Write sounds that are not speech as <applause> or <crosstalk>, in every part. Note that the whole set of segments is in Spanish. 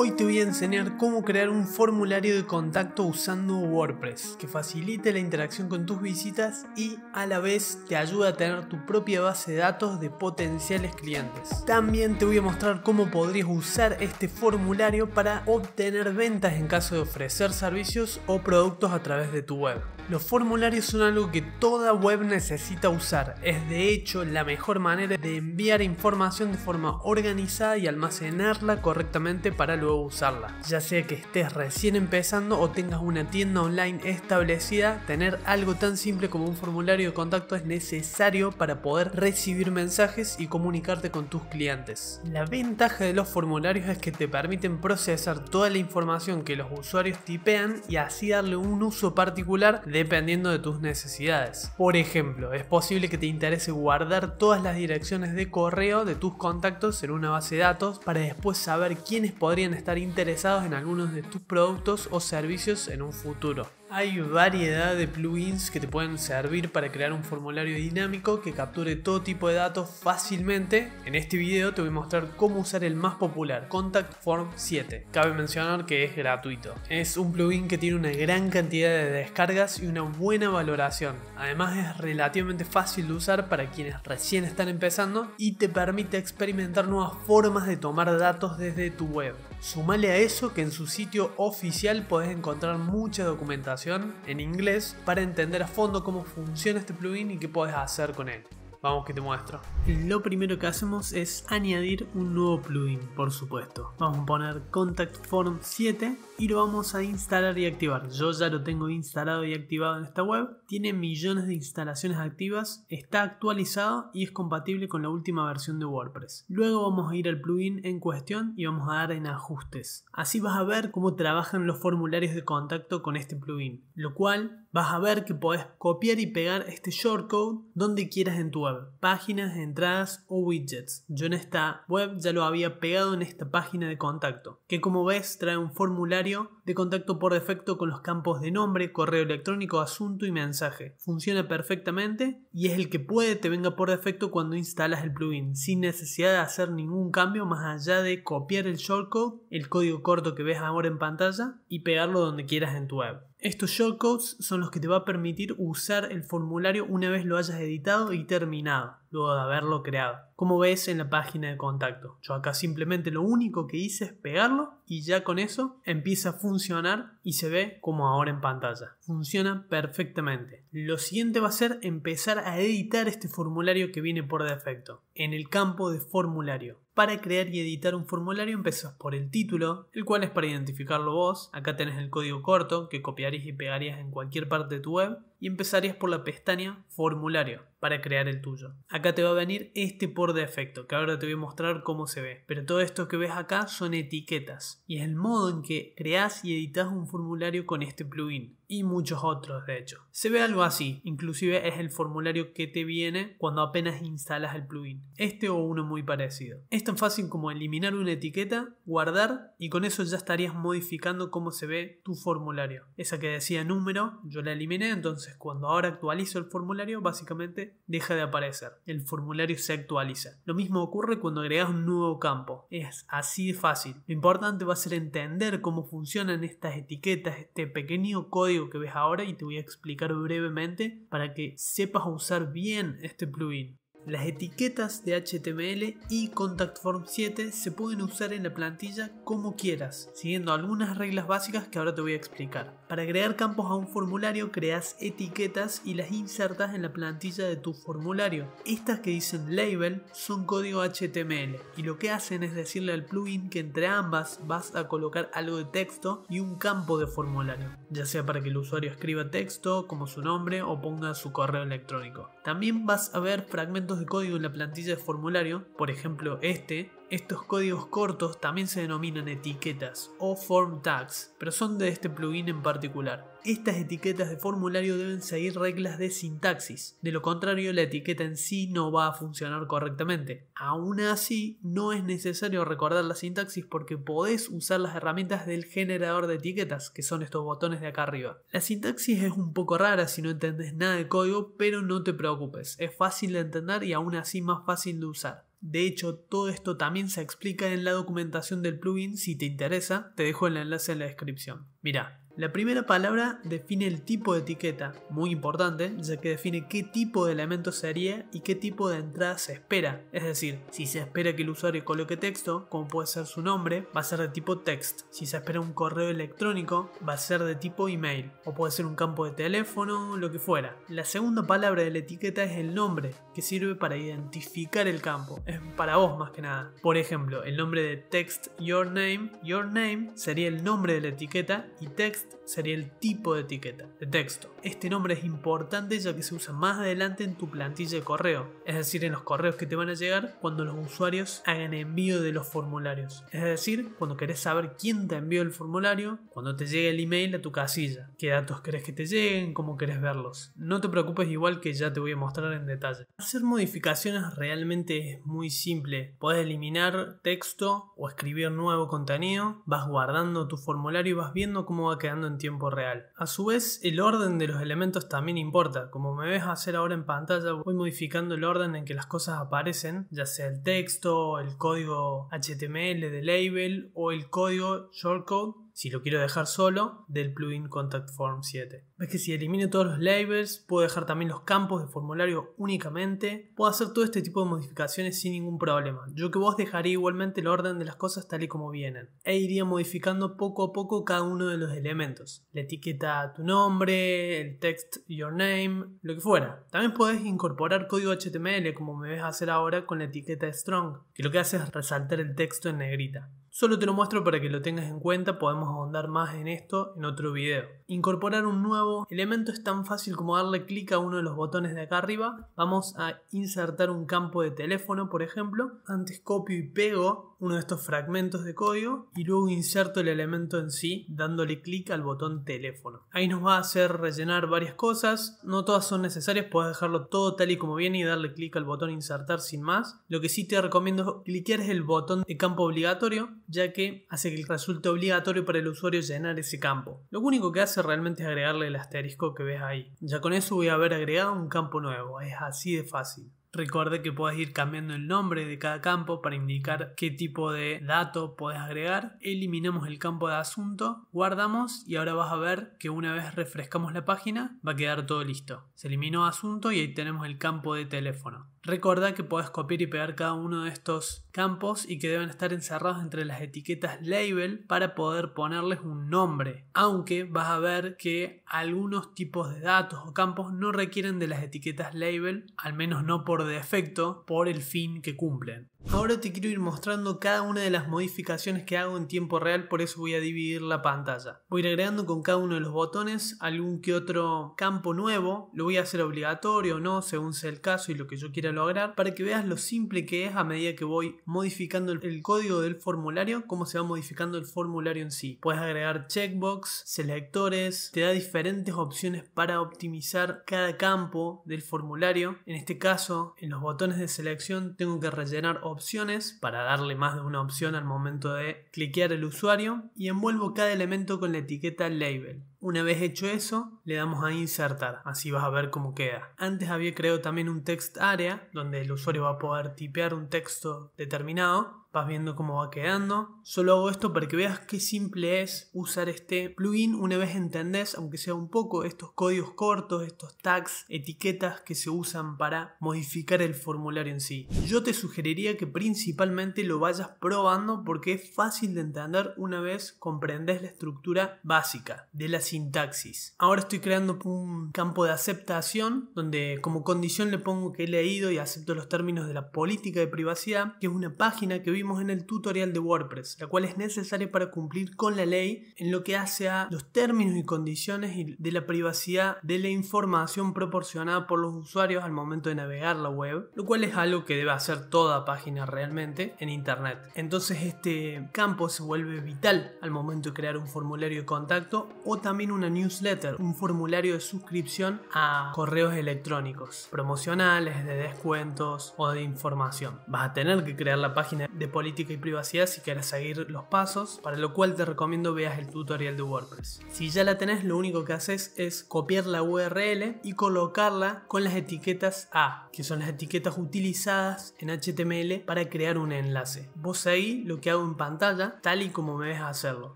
Hoy te voy a enseñar cómo crear un formulario de contacto usando WordPress que facilite la interacción con tus visitas y a la vez te ayuda a tener tu propia base de datos de potenciales clientes. También te voy a mostrar cómo podrías usar este formulario para obtener ventas en caso de ofrecer servicios o productos a través de tu web. Los formularios son algo que toda web necesita usar. Es de hecho la mejor manera de enviar información de forma organizada y almacenarla correctamente para luego usarla. Ya sea que estés recién empezando o tengas una tienda online establecida, tener algo tan simple como un formulario de contacto es necesario para poder recibir mensajes y comunicarte con tus clientes. La ventaja de los formularios es que te permiten procesar toda la información que los usuarios tipean y así darle un uso particular dependiendo de tus necesidades. Por ejemplo, es posible que te interese guardar todas las direcciones de correo de tus contactos en una base de datos para después saber quiénes podrían estar interesados en algunos de tus productos o servicios en un futuro. Hay variedad de plugins que te pueden servir para crear un formulario dinámico que capture todo tipo de datos fácilmente. En este video te voy a mostrar cómo usar el más popular, Contact Form 7. Cabe mencionar que es gratuito. Es un plugin que tiene una gran cantidad de descargas y una buena valoración. Además es relativamente fácil de usar para quienes recién están empezando y te permite experimentar nuevas formas de tomar datos desde tu web. Sumale a eso que en su sitio oficial podés encontrar mucha documentación en inglés para entender a fondo cómo funciona este plugin y qué podés hacer con él. Vamos que te muestro. Lo primero que hacemos es añadir un nuevo plugin, por supuesto. Vamos a poner Contact Form 7 y lo vamos a instalar y activar. Yo ya lo tengo instalado y activado en esta web. Tiene millones de instalaciones activas, está actualizado y es compatible con la última versión de WordPress. Luego vamos a ir al plugin en cuestión y vamos a dar en ajustes. Así vas a ver cómo trabajan los formularios de contacto con este plugin, lo cual vas a ver que podés copiar y pegar este shortcode donde quieras en tu web, páginas, entradas o widgets. Yo en esta web ya lo había pegado en esta página de contacto, que como ves trae un formulario de contacto por defecto con los campos de nombre, correo electrónico, asunto y mensaje. Funciona perfectamente y es el que puede te venga por defecto cuando instalas el plugin, sin necesidad de hacer ningún cambio más allá de copiar el shortcode, el código corto que ves ahora en pantalla y pegarlo donde quieras en tu web. Estos shortcodes son los que te va a permitir usar el formulario una vez lo hayas editado y terminado, luego de haberlo creado. Como ves en la página de contacto. Yo acá simplemente lo único que hice es pegarlo y ya con eso empieza a funcionar y se ve como ahora en pantalla. Funciona perfectamente. Lo siguiente va a ser empezar a editar este formulario que viene por defecto en el campo de formulario. Para crear y editar un formulario empezás por el título, el cual es para identificarlo vos. Acá tenés el código corto que copiarías y pegarías en cualquier parte de tu web y empezarías por la pestaña formulario para crear el tuyo. Acá te va a venir este por defecto, que ahora te voy a mostrar cómo se ve. Pero todo esto que ves acá son etiquetas y es el modo en que creas y editas un formulario con este plugin y muchos otros de hecho. Se ve algo así, inclusive es el formulario que te viene cuando apenas instalas el plugin, este o uno muy parecido. Es tan fácil como eliminar una etiqueta, guardar y con eso ya estarías modificando cómo se ve tu formulario. Esa que decía número, yo la eliminé, entonces cuando ahora actualizo el formulario, básicamente deja de aparecer. El formulario se actualiza. Lo mismo ocurre cuando agregas un nuevo campo. Es así de fácil. Lo importante va a ser entender cómo funcionan estas etiquetas, este pequeño código que ves ahora y te voy a explicar brevemente para que sepas usar bien este plugin. Las etiquetas de HTML y Contact Form 7 se pueden usar en la plantilla como quieras, siguiendo algunas reglas básicas que ahora te voy a explicar. Para crear campos a un formulario creas etiquetas y las insertas en la plantilla de tu formulario. Estas que dicen label son código HTML y lo que hacen es decirle al plugin que entre ambas vas a colocar algo de texto y un campo de formulario, ya sea para que el usuario escriba texto como su nombre o ponga su correo electrónico. También vas a ver fragmentos de código en la plantilla de formulario, por ejemplo este, estos códigos cortos también se denominan etiquetas o form tags, pero son de este plugin en particular. Estas etiquetas de formulario deben seguir reglas de sintaxis, de lo contrario la etiqueta en sí no va a funcionar correctamente. Aún así, no es necesario recordar la sintaxis porque podés usar las herramientas del generador de etiquetas, que son estos botones de acá arriba. La sintaxis es un poco rara si no entendés nada de código, pero no te preocupes, es fácil de entender y aún así más fácil de usar. De hecho, todo esto también se explica en la documentación del plugin si te interesa, te dejo el enlace en la descripción. Mira, la primera palabra define el tipo de etiqueta, muy importante, ya que define qué tipo de elemento sería y qué tipo de entrada se espera. Es decir, si se espera que el usuario coloque texto, como puede ser su nombre, va a ser de tipo text. Si se espera un correo electrónico, va a ser de tipo email, o puede ser un campo de teléfono, lo que fuera. La segunda palabra de la etiqueta es el nombre, que sirve para identificar el campo, es para vos más que nada. Por ejemplo, el nombre de text your name, your name sería el nombre de la etiqueta y text sería el tipo de etiqueta, de texto este nombre es importante ya que se usa más adelante en tu plantilla de correo, es decir, en los correos que te van a llegar cuando los usuarios hagan envío de los formularios. Es decir, cuando querés saber quién te envió el formulario, cuando te llegue el email a tu casilla, qué datos querés que te lleguen, cómo querés verlos. No te preocupes igual que ya te voy a mostrar en detalle. Hacer modificaciones realmente es muy simple. Puedes eliminar texto o escribir nuevo contenido, vas guardando tu formulario y vas viendo cómo va quedando en tiempo real. A su vez, el orden de los elementos también importa. Como me ves hacer ahora en pantalla, voy modificando el orden en que las cosas aparecen, ya sea el texto, el código HTML de label o el código shortcode, si lo quiero dejar solo, del plugin Contact Form 7. Ves que si elimino todos los labels, puedo dejar también los campos de formulario únicamente. Puedo hacer todo este tipo de modificaciones sin ningún problema. Yo que vos dejaría igualmente el orden de las cosas tal y como vienen. E iría modificando poco a poco cada uno de los elementos. La etiqueta tu nombre, el text your name, lo que fuera. También podés incorporar código HTML como me ves hacer ahora con la etiqueta strong, que lo que hace es resaltar el texto en negrita. Solo te lo muestro para que lo tengas en cuenta, podemos ahondar más en esto en otro video. Incorporar un nuevo elemento es tan fácil como darle clic a uno de los botones de acá arriba. Vamos a insertar un campo de teléfono, por ejemplo. Antes copio y pego uno de estos fragmentos de código y luego inserto el elemento en sí dándole clic al botón teléfono. Ahí nos va a hacer rellenar varias cosas, no todas son necesarias, puedes dejarlo todo tal y como viene y darle clic al botón insertar sin más. Lo que sí te recomiendo cliquear es el botón de campo obligatorio, ya que hace que resulte obligatorio para el usuario llenar ese campo. Lo único que hace realmente es agregarle asterisco que ves ahí. Ya con eso voy a haber agregado un campo nuevo, es así de fácil. Recuerde que puedes ir cambiando el nombre de cada campo para indicar qué tipo de dato puedes agregar. Eliminamos el campo de asunto, guardamos y ahora vas a ver que una vez refrescamos la página va a quedar todo listo. Se eliminó asunto y ahí tenemos el campo de teléfono. Recuerda que puedes copiar y pegar cada uno de estos campos y que deben estar encerrados entre las etiquetas label para poder ponerles un nombre, aunque vas a ver que algunos tipos de datos o campos no requieren de las etiquetas label, al menos no por defecto, por el fin que cumplen. Ahora te quiero ir mostrando cada una de las modificaciones que hago en tiempo real, por eso voy a dividir la pantalla. Voy a ir agregando con cada uno de los botones algún que otro campo nuevo, lo voy a hacer obligatorio o no, según sea el caso y lo que yo quiera lograr, para que veas lo simple que es a medida que voy modificando el código del formulario, cómo se va modificando el formulario en sí. Puedes agregar checkbox, selectores, te da diferentes opciones para optimizar cada campo del formulario. En este caso, en los botones de selección tengo que rellenar opciones para darle más de una opción al momento de cliquear el usuario y envuelvo cada elemento con la etiqueta label. Una vez hecho eso, le damos a insertar, así vas a ver cómo queda. Antes había creado también un text area, donde el usuario va a poder tipear un texto determinado, vas viendo cómo va quedando. Solo hago esto para que veas qué simple es usar este plugin una vez entendés, aunque sea un poco, estos códigos cortos, estos tags, etiquetas que se usan para modificar el formulario en sí. Yo te sugeriría que principalmente lo vayas probando porque es fácil de entender una vez comprendes la estructura básica de las sintaxis. Ahora estoy creando un campo de aceptación donde como condición le pongo que he leído y acepto los términos de la política de privacidad, que es una página que vimos en el tutorial de WordPress, la cual es necesaria para cumplir con la ley en lo que hace a los términos y condiciones de la privacidad de la información proporcionada por los usuarios al momento de navegar la web, lo cual es algo que debe hacer toda página realmente en Internet. Entonces este campo se vuelve vital al momento de crear un formulario de contacto o también una newsletter, un formulario de suscripción a correos electrónicos, promocionales, de descuentos o de información. Vas a tener que crear la página de política y privacidad si quieres seguir los pasos, para lo cual te recomiendo veas el tutorial de WordPress. Si ya la tenés, lo único que haces es copiar la URL y colocarla con las etiquetas A, que son las etiquetas utilizadas en HTML para crear un enlace. Vos ahí lo que hago en pantalla, tal y como me ves hacerlo.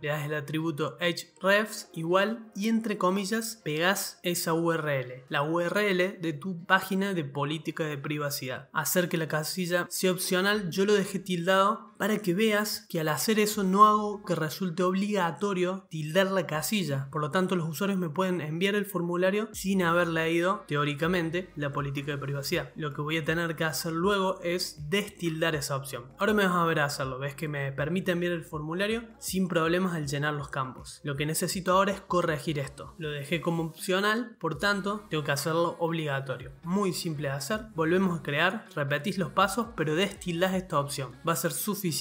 Le das el atributo hrefs igual y entre comillas pegas esa URL, la URL de tu página de política de privacidad. Hacer que la casilla sea opcional, yo lo dejé tildado para que veas que al hacer eso no hago que resulte obligatorio tildar la casilla. Por lo tanto, los usuarios me pueden enviar el formulario sin haber leído, teóricamente, la política de privacidad. Lo que voy a tener que hacer luego es destildar esa opción. Ahora me vas a ver a hacerlo. Ves que me permite enviar el formulario sin problemas al llenar los campos. Lo que necesito ahora es corregir esto. Lo dejé como opcional, por tanto, tengo que hacerlo obligatorio. Muy simple de hacer. Volvemos a crear, repetís los pasos, pero destildás esta opción. Va a ser suficiente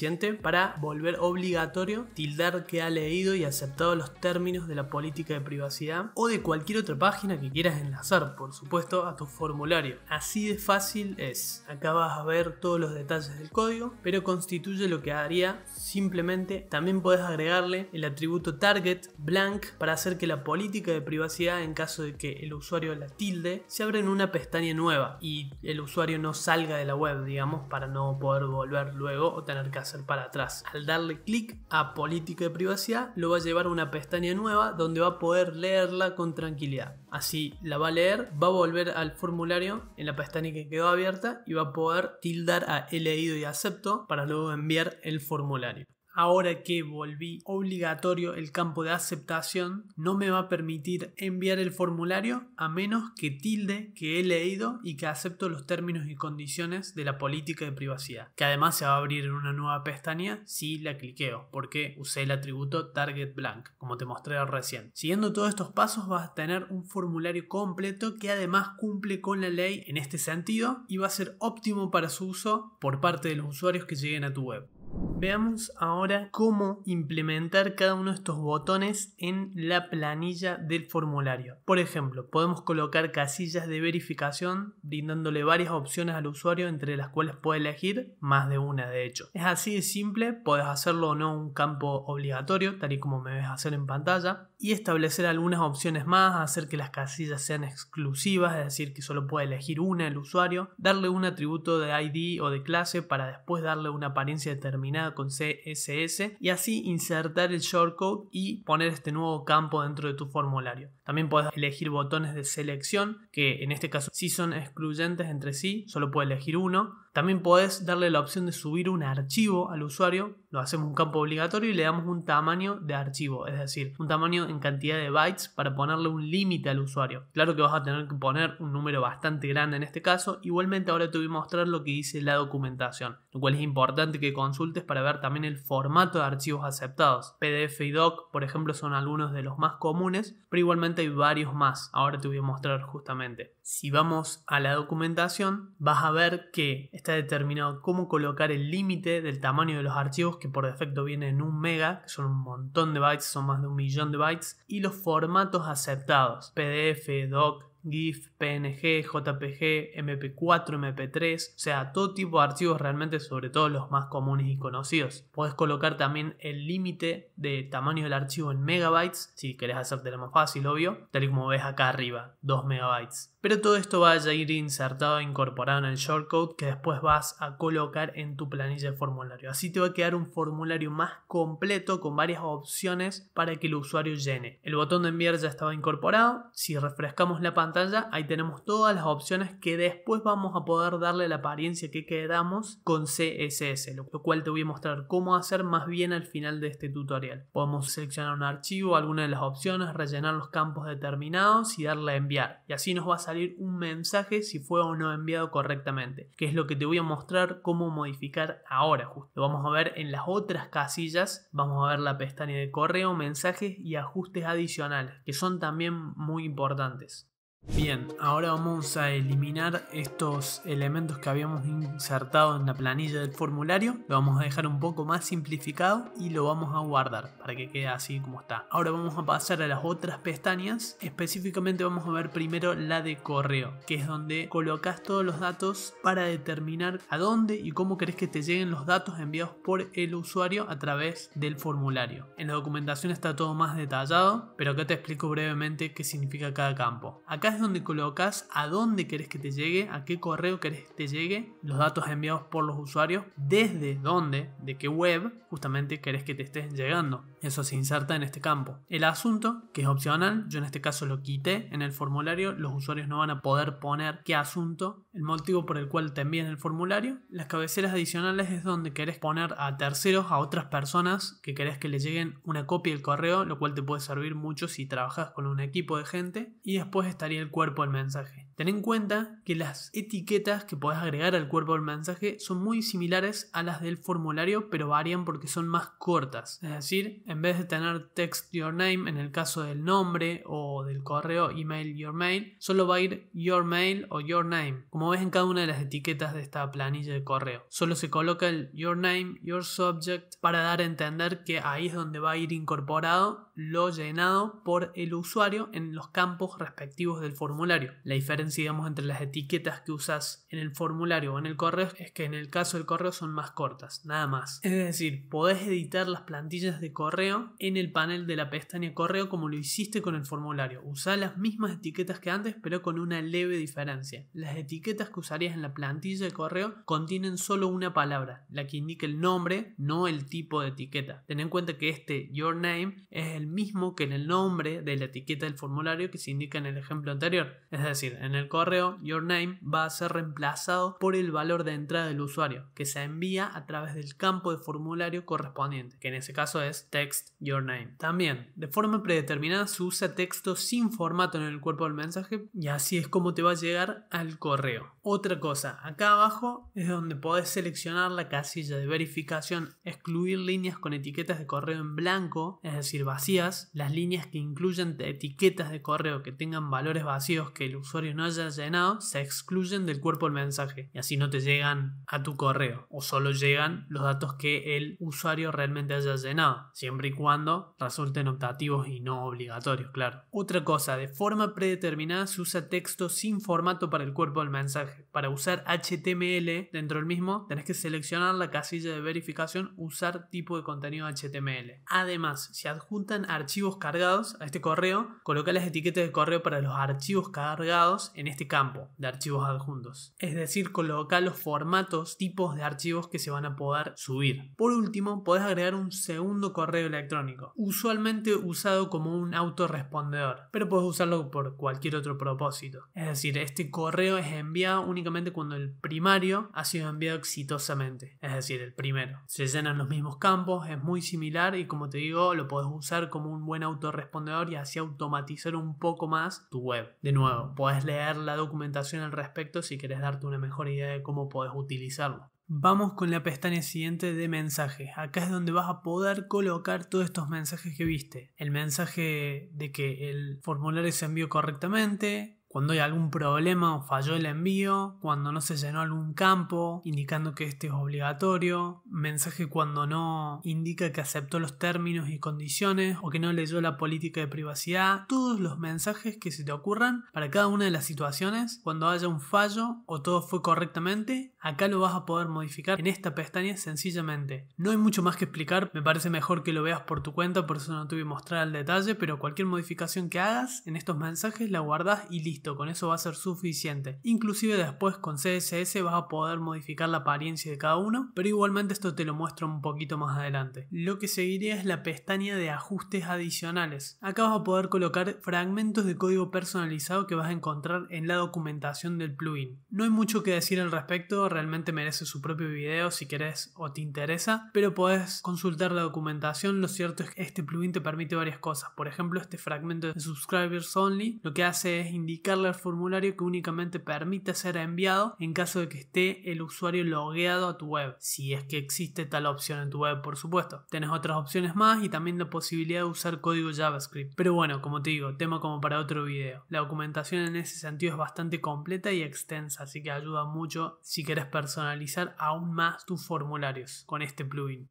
para volver obligatorio tildar que ha leído y aceptado los términos de la política de privacidad o de cualquier otra página que quieras enlazar, por supuesto, a tu formulario. Así de fácil es. Acá vas a ver todos los detalles del código, pero constituye lo que haría simplemente. También puedes agregarle el atributo target blank para hacer que la política de privacidad en caso de que el usuario la tilde se abra en una pestaña nueva y el usuario no salga de la web, digamos, para no poder volver luego o tener que hacer para atrás. Al darle clic a política de privacidad, lo va a llevar a una pestaña nueva donde va a poder leerla con tranquilidad. Así la va a leer, va a volver al formulario en la pestaña que quedó abierta y va a poder tildar a he leído y acepto para luego enviar el formulario ahora que volví obligatorio el campo de aceptación, no me va a permitir enviar el formulario a menos que tilde que he leído y que acepto los términos y condiciones de la política de privacidad, que además se va a abrir en una nueva pestaña si la cliqueo, porque usé el atributo target blank, como te mostré recién. Siguiendo todos estos pasos vas a tener un formulario completo que además cumple con la ley en este sentido y va a ser óptimo para su uso por parte de los usuarios que lleguen a tu web. Veamos ahora cómo implementar cada uno de estos botones en la planilla del formulario. Por ejemplo, podemos colocar casillas de verificación brindándole varias opciones al usuario entre las cuales puede elegir más de una de hecho. Es así de simple, puedes hacerlo o no un campo obligatorio tal y como me ves hacer en pantalla y establecer algunas opciones más, hacer que las casillas sean exclusivas, es decir, que solo puede elegir una el usuario, darle un atributo de ID o de clase para después darle una apariencia determinada con CSS y así insertar el shortcode y poner este nuevo campo dentro de tu formulario. También podés elegir botones de selección, que en este caso sí son excluyentes entre sí, solo puedes elegir uno. También podés darle la opción de subir un archivo al usuario, lo hacemos un campo obligatorio y le damos un tamaño de archivo, es decir, un tamaño en cantidad de bytes para ponerle un límite al usuario. Claro que vas a tener que poner un número bastante grande en este caso, igualmente ahora te voy a mostrar lo que dice la documentación, lo cual es importante que consultes para ver también el formato de archivos aceptados. PDF y DOC, por ejemplo, son algunos de los más comunes, pero igualmente hay varios más, ahora te voy a mostrar justamente. Si vamos a la documentación, vas a ver que está determinado cómo colocar el límite del tamaño de los archivos, que por defecto viene en un mega, que son un montón de bytes, son más de un millón de bytes, y los formatos aceptados, PDF, doc, GIF, PNG, JPG, MP4, MP3, o sea, todo tipo de archivos realmente, sobre todo los más comunes y conocidos. Podés colocar también el límite de tamaño del archivo en megabytes, si querés hacértelo más fácil, obvio, tal y como ves acá arriba, 2 megabytes. Pero todo esto va a ir insertado e incorporado en el shortcode que después vas a colocar en tu planilla de formulario. Así te va a quedar un formulario más completo con varias opciones para que el usuario llene. El botón de enviar ya estaba incorporado. Si refrescamos la pantalla, ahí tenemos todas las opciones que después vamos a poder darle la apariencia que queramos con CSS, lo cual te voy a mostrar cómo hacer más bien al final de este tutorial. Podemos seleccionar un archivo, alguna de las opciones, rellenar los campos determinados y darle a enviar. Y así nos vas a un mensaje si fue o no enviado correctamente, que es lo que te voy a mostrar cómo modificar ahora justo. vamos a ver en las otras casillas, vamos a ver la pestaña de correo, mensajes y ajustes adicionales, que son también muy importantes. Bien, ahora vamos a eliminar estos elementos que habíamos insertado en la planilla del formulario. Lo vamos a dejar un poco más simplificado y lo vamos a guardar para que quede así como está. Ahora vamos a pasar a las otras pestañas. Específicamente vamos a ver primero la de correo, que es donde colocas todos los datos para determinar a dónde y cómo querés que te lleguen los datos enviados por el usuario a través del formulario. En la documentación está todo más detallado, pero acá te explico brevemente qué significa cada campo. Acá es donde colocas a dónde querés que te llegue, a qué correo querés que te llegue, los datos enviados por los usuarios, desde dónde, de qué web justamente querés que te estén llegando. Eso se inserta en este campo. El asunto, que es opcional, yo en este caso lo quité en el formulario, los usuarios no van a poder poner qué asunto el motivo por el cual te envían el formulario. Las cabeceras adicionales es donde querés poner a terceros, a otras personas que querés que le lleguen una copia del correo, lo cual te puede servir mucho si trabajas con un equipo de gente. Y después estaría el cuerpo del mensaje. Ten en cuenta que las etiquetas que podés agregar al cuerpo del mensaje son muy similares a las del formulario, pero varían porque son más cortas. Es decir, en vez de tener text your name en el caso del nombre o del correo email your mail, solo va a ir your mail o your name, como ves en cada una de las etiquetas de esta planilla de correo. Solo se coloca el your name, your subject para dar a entender que ahí es donde va a ir incorporado lo llenado por el usuario en los campos respectivos del formulario. La diferencia diferencia, digamos, entre las etiquetas que usas en el formulario o en el correo es que en el caso del correo son más cortas, nada más. Es decir, podés editar las plantillas de correo en el panel de la pestaña correo como lo hiciste con el formulario. Usá las mismas etiquetas que antes, pero con una leve diferencia. Las etiquetas que usarías en la plantilla de correo contienen solo una palabra, la que indica el nombre, no el tipo de etiqueta. Ten en cuenta que este your name es el mismo que en el nombre de la etiqueta del formulario que se indica en el ejemplo anterior. Es decir, en el correo, your name va a ser reemplazado por el valor de entrada del usuario, que se envía a través del campo de formulario correspondiente, que en ese caso es text your name. También, de forma predeterminada, se usa texto sin formato en el cuerpo del mensaje y así es como te va a llegar al correo. Otra cosa, acá abajo es donde podés seleccionar la casilla de verificación, excluir líneas con etiquetas de correo en blanco, es decir, vacías, las líneas que incluyan etiquetas de correo que tengan valores vacíos que el usuario no hayas llenado se excluyen del cuerpo del mensaje y así no te llegan a tu correo o solo llegan los datos que el usuario realmente haya llenado, siempre y cuando resulten optativos y no obligatorios, claro. Otra cosa, de forma predeterminada se usa texto sin formato para el cuerpo del mensaje. Para usar HTML dentro del mismo, tenés que seleccionar la casilla de verificación usar tipo de contenido HTML. Además, si adjuntan archivos cargados a este correo, coloca las etiquetas de correo para los archivos cargados en este campo de archivos adjuntos. Es decir, coloca los formatos, tipos de archivos que se van a poder subir. Por último, podés agregar un segundo correo electrónico, usualmente usado como un autorrespondedor, pero puedes usarlo por cualquier otro propósito. Es decir, este correo es enviado únicamente cuando el primario ha sido enviado exitosamente, es decir, el primero. Se llenan los mismos campos, es muy similar y como te digo, lo podés usar como un buen autorrespondedor y así automatizar un poco más tu web. De nuevo, podés leer la documentación al respecto si querés darte una mejor idea de cómo podés utilizarlo. Vamos con la pestaña siguiente de mensajes. Acá es donde vas a poder colocar todos estos mensajes que viste. El mensaje de que el formulario se envió correctamente, cuando hay algún problema o falló el envío, cuando no se llenó algún campo, indicando que este es obligatorio, mensaje cuando no indica que aceptó los términos y condiciones o que no leyó la política de privacidad, todos los mensajes que se te ocurran para cada una de las situaciones, cuando haya un fallo o todo fue correctamente Acá lo vas a poder modificar en esta pestaña sencillamente. No hay mucho más que explicar, me parece mejor que lo veas por tu cuenta, por eso no te voy a mostrar el detalle, pero cualquier modificación que hagas en estos mensajes la guardas y listo, con eso va a ser suficiente. Inclusive después con CSS vas a poder modificar la apariencia de cada uno, pero igualmente esto te lo muestro un poquito más adelante. Lo que seguiría es la pestaña de ajustes adicionales. Acá vas a poder colocar fragmentos de código personalizado que vas a encontrar en la documentación del plugin. No hay mucho que decir al respecto, realmente merece su propio video si querés o te interesa, pero podés consultar la documentación. Lo cierto es que este plugin te permite varias cosas. Por ejemplo, este fragmento de Subscribers Only lo que hace es indicarle al formulario que únicamente permite ser enviado en caso de que esté el usuario logueado a tu web, si es que existe tal opción en tu web, por supuesto. Tenés otras opciones más y también la posibilidad de usar código JavaScript. Pero bueno, como te digo, tema como para otro video. La documentación en ese sentido es bastante completa y extensa, así que ayuda mucho si querés personalizar aún más tus formularios con este plugin.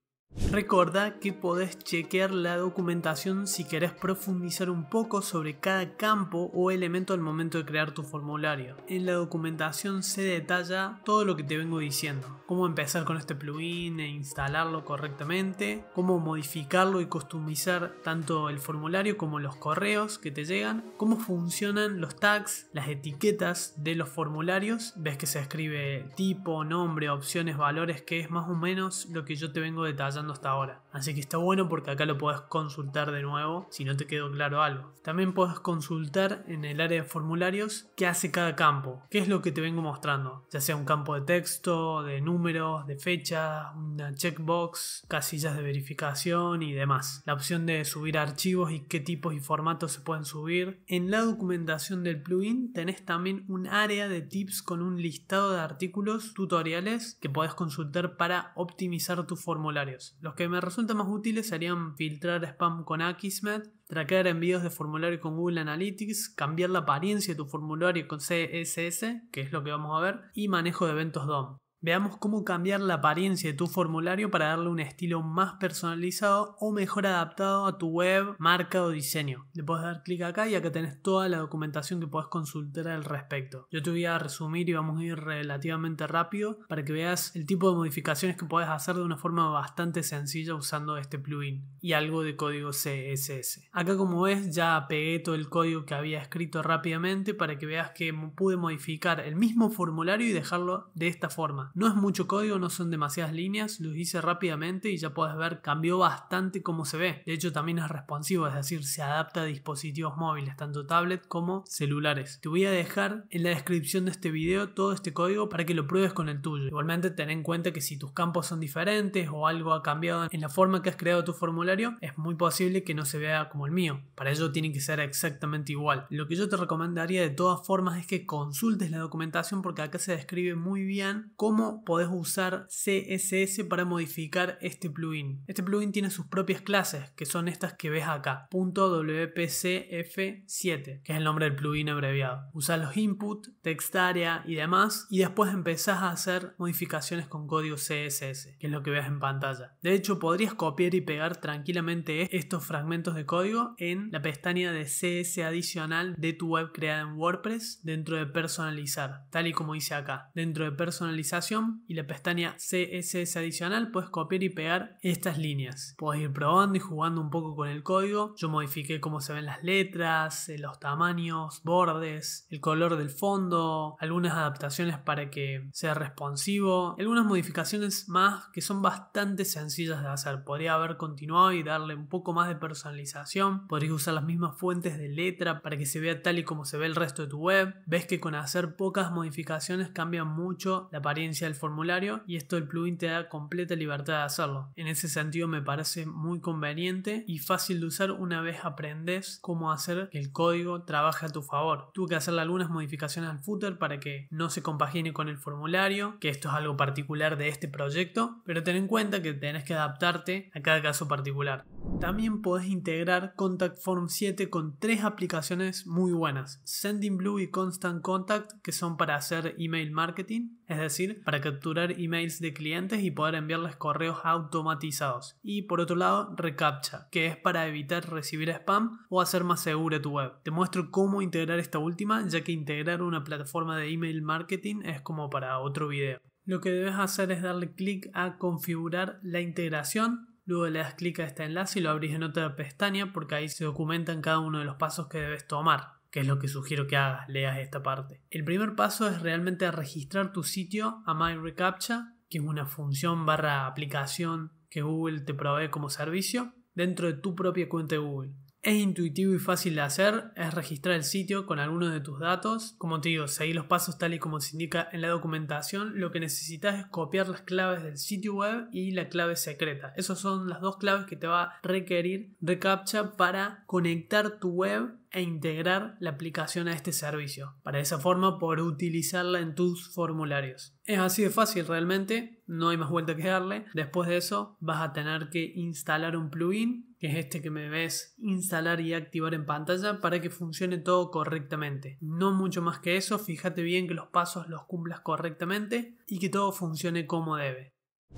Recuerda que podés chequear la documentación si querés profundizar un poco sobre cada campo o elemento al momento de crear tu formulario. En la documentación se detalla todo lo que te vengo diciendo, cómo empezar con este plugin e instalarlo correctamente, cómo modificarlo y customizar tanto el formulario como los correos que te llegan, cómo funcionan los tags, las etiquetas de los formularios, ves que se escribe tipo, nombre, opciones, valores, que es más o menos lo que yo te vengo detallando hasta ahora. Así que está bueno porque acá lo podés consultar de nuevo si no te quedó claro algo. También podés consultar en el área de formularios qué hace cada campo, qué es lo que te vengo mostrando, ya sea un campo de texto, de números, de fecha, una checkbox, casillas de verificación y demás. La opción de subir archivos y qué tipos y formatos se pueden subir. En la documentación del plugin tenés también un área de tips con un listado de artículos tutoriales que podés consultar para optimizar tus formularios. Los que me resultan más útiles serían filtrar spam con Akismet, traquear envíos de formulario con Google Analytics, cambiar la apariencia de tu formulario con CSS, que es lo que vamos a ver, y manejo de eventos DOM. Veamos cómo cambiar la apariencia de tu formulario para darle un estilo más personalizado o mejor adaptado a tu web, marca o diseño. Le puedes dar clic acá y acá tenés toda la documentación que puedes consultar al respecto. Yo te voy a resumir y vamos a ir relativamente rápido para que veas el tipo de modificaciones que puedes hacer de una forma bastante sencilla usando este plugin y algo de código CSS. Acá como ves ya pegué todo el código que había escrito rápidamente para que veas que pude modificar el mismo formulario y dejarlo de esta forma no es mucho código, no son demasiadas líneas, lo hice rápidamente y ya puedes ver, cambió bastante cómo se ve. De hecho, también es responsivo, es decir, se adapta a dispositivos móviles, tanto tablet como celulares. Te voy a dejar en la descripción de este video todo este código para que lo pruebes con el tuyo. Igualmente, ten en cuenta que si tus campos son diferentes o algo ha cambiado en la forma que has creado tu formulario, es muy posible que no se vea como el mío. Para ello, tiene que ser exactamente igual. Lo que yo te recomendaría de todas formas es que consultes la documentación porque acá se describe muy bien cómo podés usar CSS para modificar este plugin. Este plugin tiene sus propias clases, que son estas que ves acá, .wpcf7, que es el nombre del plugin abreviado. usas los input, textarea y demás, y después empezás a hacer modificaciones con código CSS, que es lo que ves en pantalla. De hecho, podrías copiar y pegar tranquilamente estos fragmentos de código en la pestaña de CSS adicional de tu web creada en WordPress dentro de personalizar, tal y como hice acá. Dentro de personalización y la pestaña CSS adicional puedes copiar y pegar estas líneas. Puedes ir probando y jugando un poco con el código. Yo modifiqué cómo se ven las letras, eh, los tamaños, bordes, el color del fondo, algunas adaptaciones para que sea responsivo, algunas modificaciones más que son bastante sencillas de hacer. Podría haber continuado y darle un poco más de personalización. Podrías usar las mismas fuentes de letra para que se vea tal y como se ve el resto de tu web. Ves que con hacer pocas modificaciones cambia mucho la apariencia el formulario y esto el plugin te da completa libertad de hacerlo. En ese sentido me parece muy conveniente y fácil de usar una vez aprendes cómo hacer que el código trabaje a tu favor. Tuve que hacerle algunas modificaciones al footer para que no se compagine con el formulario, que esto es algo particular de este proyecto, pero ten en cuenta que tenés que adaptarte a cada caso particular. También podés integrar Contact Form 7 con tres aplicaciones muy buenas, Sending Blue y Constant Contact, que son para hacer email marketing, es decir, para capturar emails de clientes y poder enviarles correos automatizados. Y por otro lado, reCAPTCHA, que es para evitar recibir spam o hacer más segura tu web. Te muestro cómo integrar esta última, ya que integrar una plataforma de email marketing es como para otro video. Lo que debes hacer es darle clic a configurar la integración Luego le das clic a este enlace y lo abrís en otra pestaña porque ahí se documentan cada uno de los pasos que debes tomar que es lo que sugiero que hagas, leas esta parte. El primer paso es realmente registrar tu sitio a MyRecaptcha que es una función barra aplicación que Google te provee como servicio dentro de tu propia cuenta de Google. Es intuitivo y fácil de hacer, es registrar el sitio con algunos de tus datos. Como te digo, seguí los pasos tal y como se indica en la documentación. Lo que necesitas es copiar las claves del sitio web y la clave secreta. Esas son las dos claves que te va a requerir ReCAPTCHA para conectar tu web e integrar la aplicación a este servicio, para esa forma poder utilizarla en tus formularios. Es así de fácil realmente, no hay más vuelta que darle. Después de eso vas a tener que instalar un plugin, que es este que me ves instalar y activar en pantalla para que funcione todo correctamente. No mucho más que eso, fíjate bien que los pasos los cumplas correctamente y que todo funcione como debe.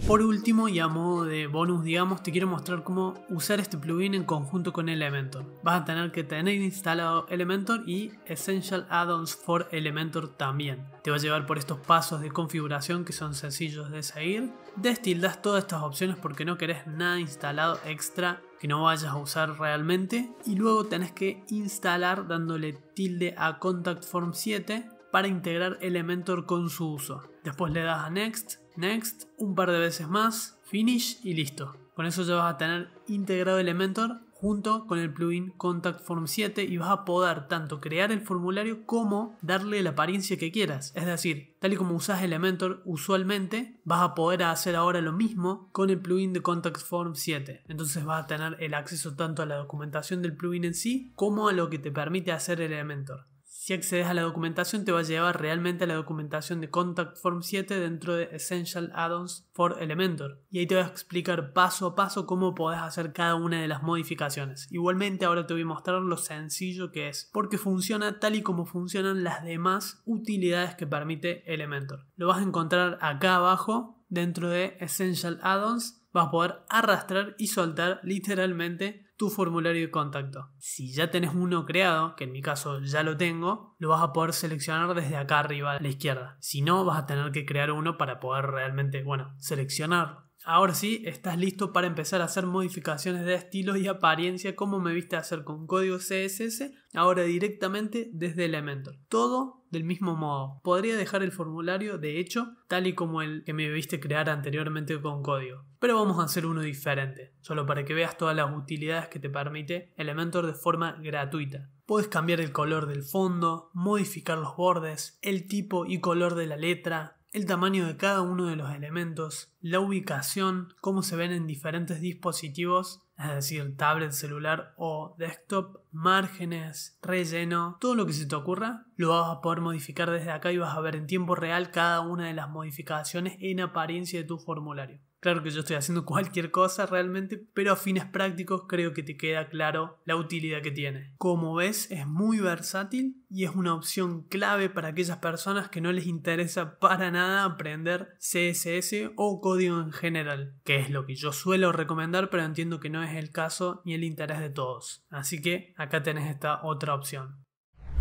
Por último y a modo de bonus digamos, te quiero mostrar cómo usar este plugin en conjunto con Elementor. Vas a tener que tener instalado Elementor y Essential Add-ons for Elementor también. Te va a llevar por estos pasos de configuración que son sencillos de seguir. Destildas todas estas opciones porque no querés nada instalado extra que no vayas a usar realmente. Y luego tenés que instalar dándole tilde a Contact Form 7 para integrar Elementor con su uso. Después le das a Next next, un par de veces más, finish y listo. Con eso ya vas a tener integrado Elementor junto con el plugin Contact Form 7 y vas a poder tanto crear el formulario como darle la apariencia que quieras. Es decir, tal y como usas Elementor usualmente, vas a poder hacer ahora lo mismo con el plugin de Contact Form 7. Entonces vas a tener el acceso tanto a la documentación del plugin en sí como a lo que te permite hacer el Elementor si accedes a la documentación te va a llevar realmente a la documentación de Contact Form 7 dentro de Essential Addons for Elementor. Y ahí te voy a explicar paso a paso cómo podés hacer cada una de las modificaciones. Igualmente ahora te voy a mostrar lo sencillo que es, porque funciona tal y como funcionan las demás utilidades que permite Elementor. Lo vas a encontrar acá abajo dentro de Essential Addons. Vas a poder arrastrar y soltar literalmente tu formulario de contacto. Si ya tenés uno creado, que en mi caso ya lo tengo, lo vas a poder seleccionar desde acá arriba a la izquierda. Si no, vas a tener que crear uno para poder realmente, bueno, seleccionar Ahora sí, estás listo para empezar a hacer modificaciones de estilo y apariencia como me viste hacer con código CSS, ahora directamente desde Elementor. Todo del mismo modo. Podría dejar el formulario, de hecho, tal y como el que me viste crear anteriormente con código. Pero vamos a hacer uno diferente, solo para que veas todas las utilidades que te permite Elementor de forma gratuita. Puedes cambiar el color del fondo, modificar los bordes, el tipo y color de la letra, el tamaño de cada uno de los elementos, la ubicación, cómo se ven en diferentes dispositivos, es decir, tablet, celular o desktop, márgenes, relleno, todo lo que se te ocurra, lo vas a poder modificar desde acá y vas a ver en tiempo real cada una de las modificaciones en apariencia de tu formulario. Claro que yo estoy haciendo <laughs> cualquier cosa realmente, pero a fines prácticos creo que te queda claro la utilidad que tiene. Como ves, es muy versátil y es una opción clave para aquellas personas que no les interesa para nada aprender CSS o código en general, que es lo que yo suelo recomendar, pero entiendo que no es el caso ni el interés de todos. Así que acá tenés esta otra opción.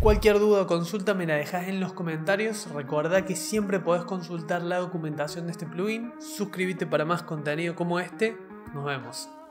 Cualquier duda o consulta me la dejás en los comentarios. Recuerda que siempre podés consultar la documentación de este plugin. Suscríbete para más contenido como este. Nos vemos.